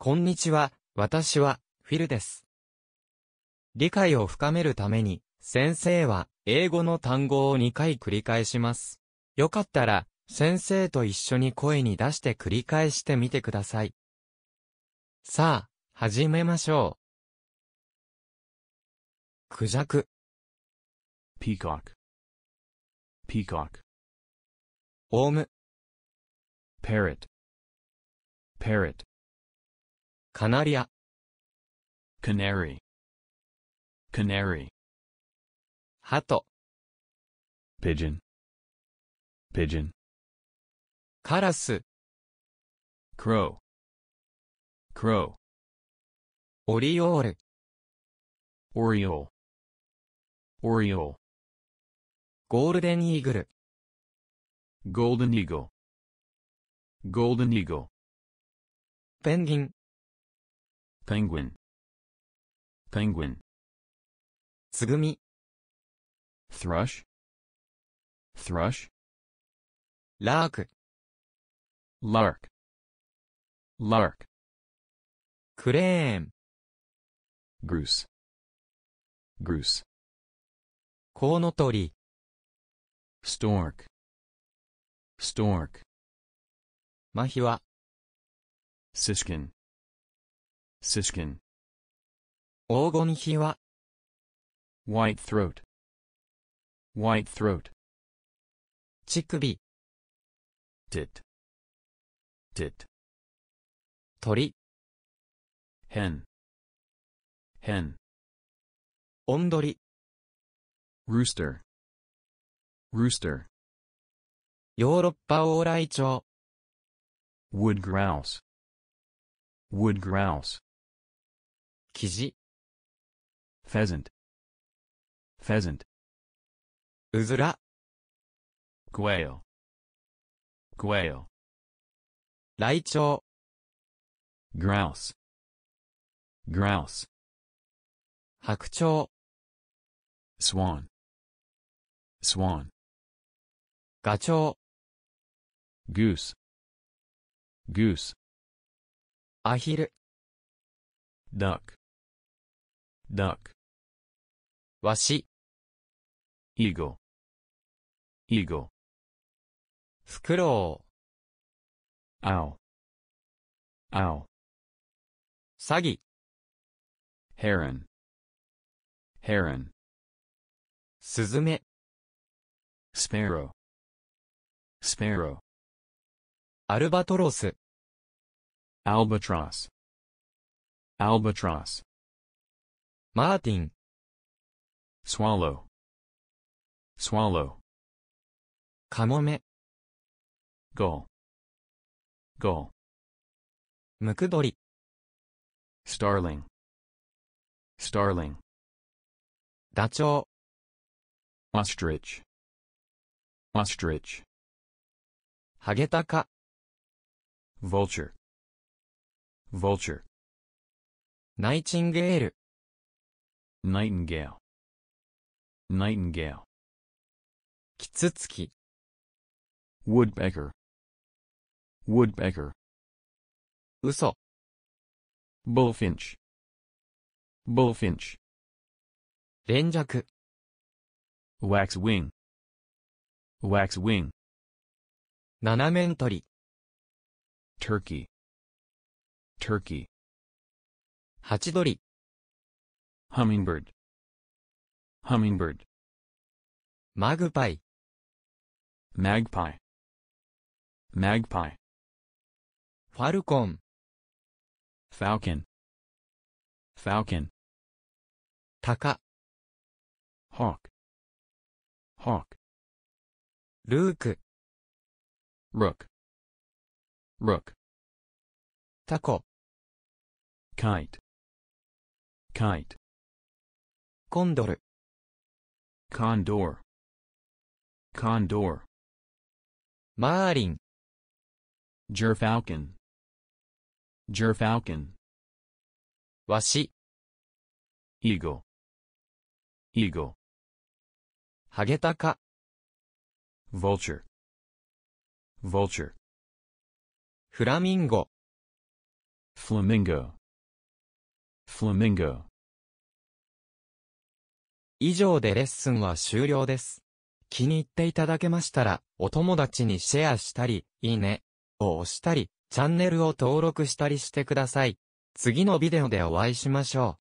こんにちは、私は、フィルです。理解を深めるために、先生は、英語の単語を2回繰り返します。よかったら、先生と一緒に声に出して繰り返してみてください。さあ、始めましょう。クジャク。ピーコック。ピーコック。オウム。パレット。パレット。カナリア canary canary 鳩 pigeon pigeon カラス crow crow オリオール oriole oriole ゴールデンイーグル golden eagle golden eagle ペンギン penguin penguin つぐみ thrush thrush ラーク lark lark クレーン goose goose コウノトリ stork stork マヒワ siskin Siskin. 黄金比は white throat white throat 乳首 tit tit 鳥 hen hen おんどり rooster rooster ヨーロッパ往来鳥 wood grouse wood grouse 生地 pheasant pheasant うずら quail quail ライチョウ grouse grouse swan swan ガチョウ goose goose duck duck わし eagle eagle フクロウ owl owl 詐欺 heron heron スズメ sparrow sparrow アルバトロス albatross albatross Martin. Swallow. Swallow. Kamome. Gull. Gull. Mukudori. Starling. Starling. Dachou. Ostrich. Ostrich. Hagetaka. Vulture. Vulture. Nightingale. Nightingale. Nightingale. キツツキ Woodpecker. Woodpecker. Uso. Bullfinch. Bullfinch. 連弱 Waxwing. Waxwing. Nanamentori. Turkey. Turkey. Hachidori. Hummingbird. Hummingbird. Magpie. Magpie. Magpie. Falcon. Falcon. Falcon. Taka. Hawk. Hawk. Rook. Rook. Rook. Taco. Kite. Kite. Condor. Condor. Condor. Marlin. Gerfalcon. Gerfalcon. Washi. Eagle. Eagle. Hagetaka. Vulture. Vulture. Flamingo. Flamingo. Flamingo. 以上でレッスンは終了です。気に入っていただけましたら、お友達にシェアしたり、いいねを押したり、チャンネルを登録したりしてください。次のビデオでお会いしましょう。